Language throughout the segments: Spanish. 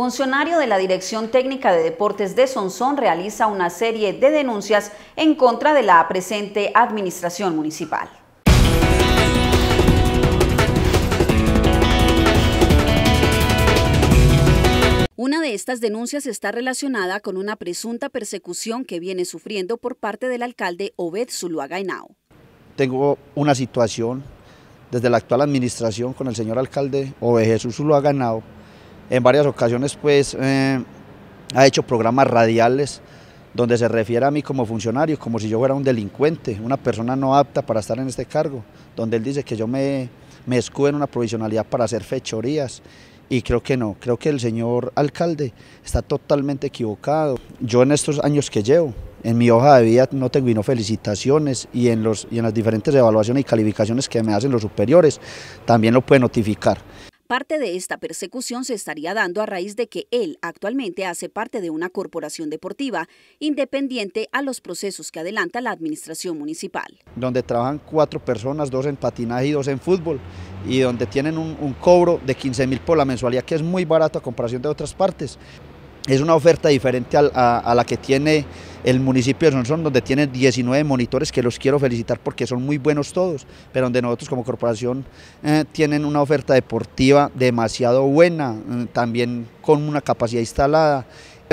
funcionario de la Dirección Técnica de Deportes de Sonsón realiza una serie de denuncias en contra de la presente administración municipal. Una de estas denuncias está relacionada con una presunta persecución que viene sufriendo por parte del alcalde Obed Zuluaga Tengo una situación desde la actual administración con el señor alcalde Obed Jesús Zuluaga en varias ocasiones pues eh, ha hecho programas radiales donde se refiere a mí como funcionario, como si yo fuera un delincuente, una persona no apta para estar en este cargo, donde él dice que yo me, me escudo en una provisionalidad para hacer fechorías y creo que no, creo que el señor alcalde está totalmente equivocado. Yo en estos años que llevo, en mi hoja de vida no tengo no felicitaciones y en, los, y en las diferentes evaluaciones y calificaciones que me hacen los superiores también lo puede notificar. Parte de esta persecución se estaría dando a raíz de que él actualmente hace parte de una corporación deportiva independiente a los procesos que adelanta la administración municipal. Donde trabajan cuatro personas, dos en patinaje y dos en fútbol, y donde tienen un, cobro de 15 mil por la mensualidad, que es muy barato a comparación de otras partes. Es una oferta diferente a, la que tiene el municipio de Sonsón, donde tiene 19 monitores que los quiero felicitar porque son muy buenos todos, pero donde nosotros como corporación eh, tienen una oferta deportiva demasiado buena, eh, también con una capacidad instalada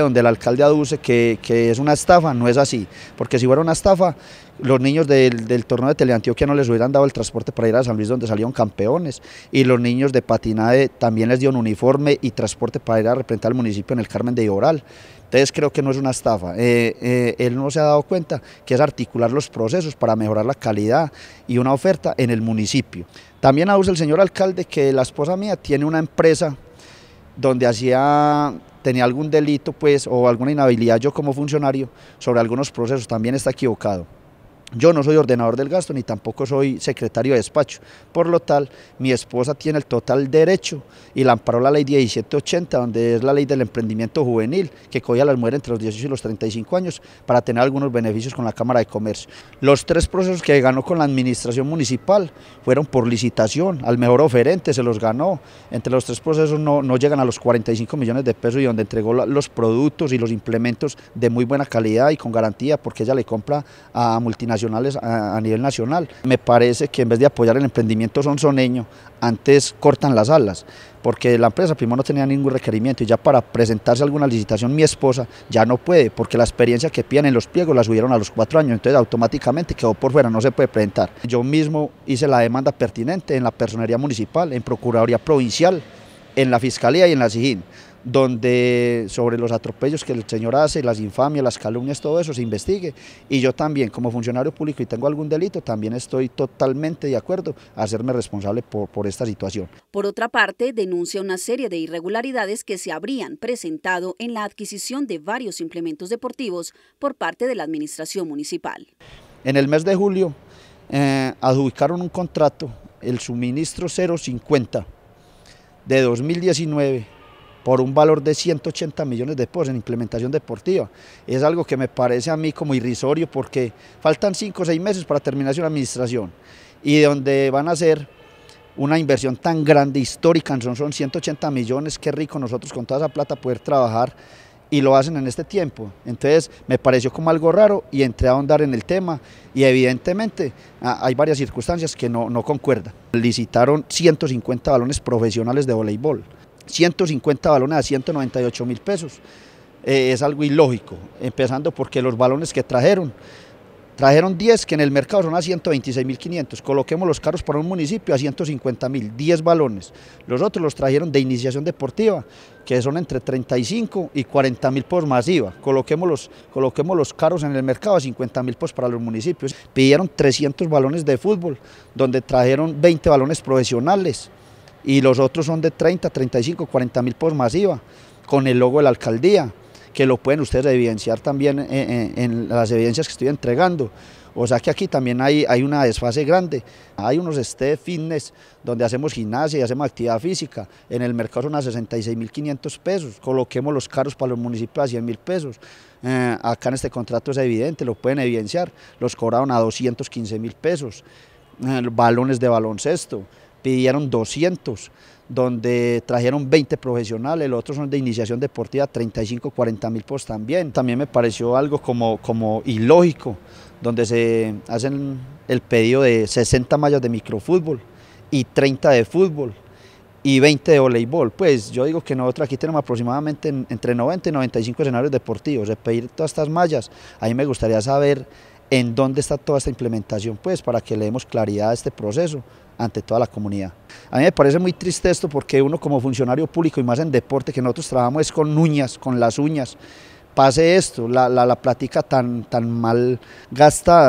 donde el alcalde aduce que, es una estafa, no es así, porque si fuera una estafa, los niños del, del, torneo de Teleantioquia no les hubieran dado el transporte para ir a San Luis donde salieron campeones, y los niños de Patinae también les dieron uniforme y transporte para ir a representar al municipio en el Carmen de Ioral. Entonces creo que no es una estafa, eh, eh, él no se ha dado cuenta que es articular los procesos para mejorar la calidad y una oferta en el municipio. También aduce el señor alcalde que la esposa mía tiene una empresa donde hacía tenía algún delito pues, o alguna inhabilidad yo como funcionario sobre algunos procesos, también está equivocado. Yo no soy ordenador del gasto ni tampoco soy secretario de despacho. Por lo tal, mi esposa tiene el total derecho y la amparó la ley 1780, donde es la ley del emprendimiento juvenil, que coge a las mujeres entre los 18 y los 35 años para tener algunos beneficios con la Cámara de Comercio. Los tres procesos que ganó con la administración municipal fueron por licitación, al mejor oferente se los ganó. Entre los tres procesos no, no llegan a los 45 millones de pesos y donde entregó los productos y los implementos de muy buena calidad y con garantía, porque ella le compra a multinacionales nacionales a, nivel nacional. Me parece que en vez de apoyar el emprendimiento sonsoneño, antes cortan las alas, porque la empresa primero no tenía ningún requerimiento y ya para presentarse a alguna licitación mi esposa ya no puede, porque la experiencia que piden en los pliegos la subieron a los cuatro años, entonces automáticamente quedó por fuera, no se puede presentar. Yo mismo hice la demanda pertinente en la personería municipal, en Procuraduría Provincial, en la Fiscalía y en la SIGIN, donde sobre los atropellos que el señor hace, las infamias, las calumnias, todo eso se investigue. Y yo también, como funcionario público y tengo algún delito, también estoy totalmente de acuerdo a hacerme responsable por, esta situación. Por otra parte, denuncia una serie de irregularidades que se habrían presentado en la adquisición de varios implementos deportivos por parte de la administración municipal. En el mes de julio eh, adjudicaron un contrato, el suministro 050 de 2019 por un valor de 180 millones de pesos en implementación deportiva. Es algo que me parece a mí como irrisorio porque faltan 5 o 6 meses para terminar su administración y donde van a ser una inversión tan grande, histórica, son, son 180 millones, qué rico nosotros con toda esa plata poder trabajar y lo hacen en este tiempo. Entonces me pareció como algo raro y entré a ahondar en el tema y evidentemente ah, hay varias circunstancias que no, no concuerdan. Licitaron 150 balones profesionales de voleibol, 150 balones a 198 mil pesos. Eh, es algo ilógico, empezando porque los balones que trajeron Trajeron 10 que en el mercado son a 126.500. Coloquemos los carros para un municipio a 150.000, 10 balones. Los otros los trajeron de iniciación deportiva, que son entre 35 y 40.000 por masiva. Coloquemos los, coloquemos los carros en el mercado a 50.000 por para los municipios. Pidieron 300 balones de fútbol, donde trajeron 20 balones profesionales y los otros son de 30, 35, 40.000 por masiva, con el logo de la alcaldía que lo pueden ustedes evidenciar también en, las evidencias que estoy entregando. O sea que aquí también hay, hay una desfase grande. Hay unos estés fitness donde hacemos gimnasia y hacemos actividad física. En el mercado son a 66.500 pesos. Coloquemos los carros para los municipios a 100.000 pesos. Eh, acá en este contrato es evidente, lo pueden evidenciar. Los cobraron a 215.000 pesos. Eh, balones de baloncesto pidieron 200 donde trajeron 20 profesionales, los otros son de iniciación deportiva, 35, 40 mil post también. También me pareció algo como, ilógico, donde se hacen el pedido de 60 mallas de microfútbol y 30 de fútbol y 20 de voleibol. Pues yo digo que nosotros aquí tenemos aproximadamente entre 90 y 95 escenarios deportivos. De pedir todas estas mallas, a mí me gustaría saber en dónde está toda esta implementación, pues para que le demos claridad a este proceso, ante toda la comunidad. A mí me parece muy triste esto porque uno como funcionario público y más en deporte que nosotros trabajamos es con uñas, con las uñas, pase esto, la, la, plática tan, tan mal gastada.